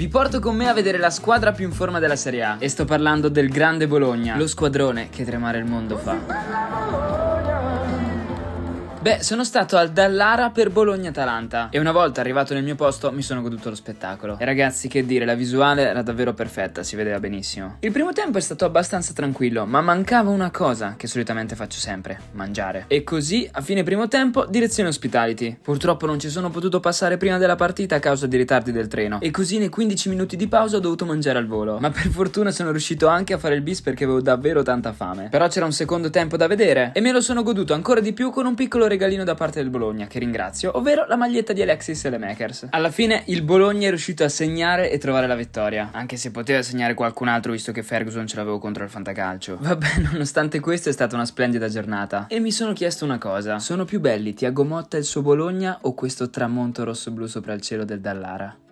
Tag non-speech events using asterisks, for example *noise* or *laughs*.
Vi porto con me a vedere la squadra più in forma della Serie A e sto parlando del grande Bologna, lo squadrone che tremare il mondo fa. Beh, sono stato al Dallara per Bologna-Atalanta e una volta arrivato nel mio posto mi sono goduto lo spettacolo. E ragazzi, che dire, la visuale era davvero perfetta, si vedeva benissimo. Il primo tempo è stato abbastanza tranquillo, ma mancava una cosa che solitamente faccio sempre, mangiare. E così, a fine primo tempo, direzione Hospitality. Purtroppo non ci sono potuto passare prima della partita a causa dei ritardi del treno e così nei 15 minuti di pausa ho dovuto mangiare al volo. Ma per fortuna sono riuscito anche a fare il bis perché avevo davvero tanta fame. Però c'era un secondo tempo da vedere e me lo sono goduto ancora di più con un piccolo regalino da parte del Bologna, che ringrazio, ovvero la maglietta di Alexis e le Makers. Alla fine il Bologna è riuscito a segnare e trovare la vittoria, anche se poteva segnare qualcun altro visto che Ferguson ce l'avevo contro il Fantacalcio. *laughs* Vabbè, nonostante questo è stata una splendida giornata. E mi sono chiesto una cosa, sono più belli Tiago Motta e il suo Bologna o questo tramonto rosso-blu sopra il cielo del Dallara?